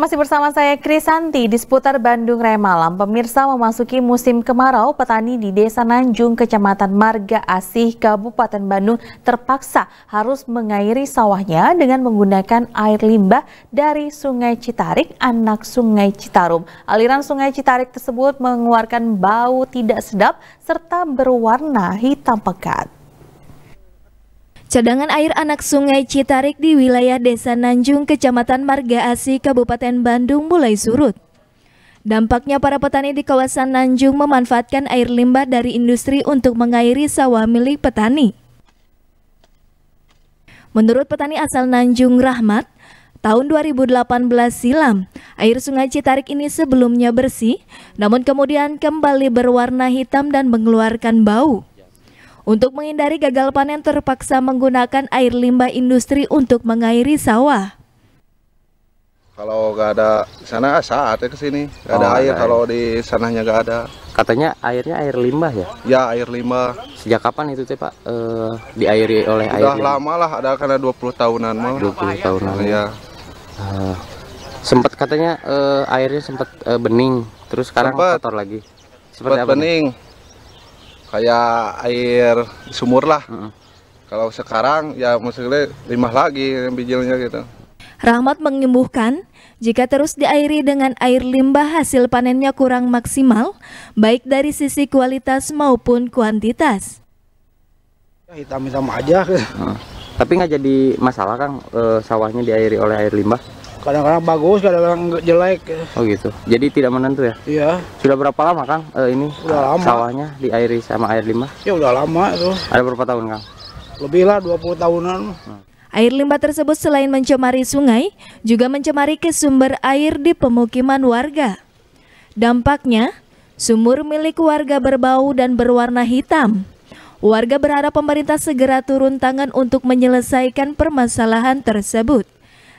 Masih bersama saya Krisanti di seputar Bandung Raya Malam. Pemirsa memasuki musim kemarau, petani di Desa Nanjung, Kecamatan Marga Asih, Kabupaten Bandung terpaksa harus mengairi sawahnya dengan menggunakan air limbah dari Sungai Citarik, anak Sungai Citarum. Aliran Sungai Citarik tersebut mengeluarkan bau tidak sedap serta berwarna hitam pekat. Cadangan air anak sungai Citarik di wilayah Desa Nanjung, Kecamatan Marga Asi, Kabupaten Bandung mulai surut. Dampaknya para petani di kawasan Nanjung memanfaatkan air limbah dari industri untuk mengairi sawah milik petani. Menurut petani asal Nanjung Rahmat, tahun 2018 silam, air sungai Citarik ini sebelumnya bersih, namun kemudian kembali berwarna hitam dan mengeluarkan bau. Untuk menghindari gagal panen terpaksa menggunakan air limbah industri untuk mengairi sawah. Kalau nggak ada sana saatnya ke sini, oh, ada air. Ada kalau air. di sananya nggak ada. Katanya airnya air limbah ya? Ya air limbah. Sejak kapan itu teh Pak e, diairi oleh Sudah air? Sudah lama lah, ada karena 20 tahunan mah. 20 tahunan. Ya. Uh, eh, sempat katanya uh, airnya sempat uh, bening, terus sekarang sempet, kotor lagi. Sempat bening. Apa? kayak air sumur lah. Mm -hmm. Kalau sekarang ya maksudnya limah lagi bijilnya gitu. Rahmat menyembuhkan, jika terus diairi dengan air limbah hasil panennya kurang maksimal, baik dari sisi kualitas maupun kuantitas. Ya, hitam-hitam aja. Hmm. tapi nggak jadi masalah Kang, e, sawahnya diairi oleh air limbah? kadang-kadang bagus kadang-kadang jelek oh gitu jadi tidak menentu ya iya sudah berapa lama kang uh, ini udah eh, lama. sawahnya di air sama air limbah ya udah lama tuh ada berapa tahun kang lebih lah 20 tahunan hmm. Air limbah tersebut selain mencemari sungai, juga mencemari ke sumber air di pemukiman warga. Dampaknya, sumur milik warga berbau dan berwarna hitam. Warga berharap pemerintah segera turun tangan untuk menyelesaikan permasalahan tersebut.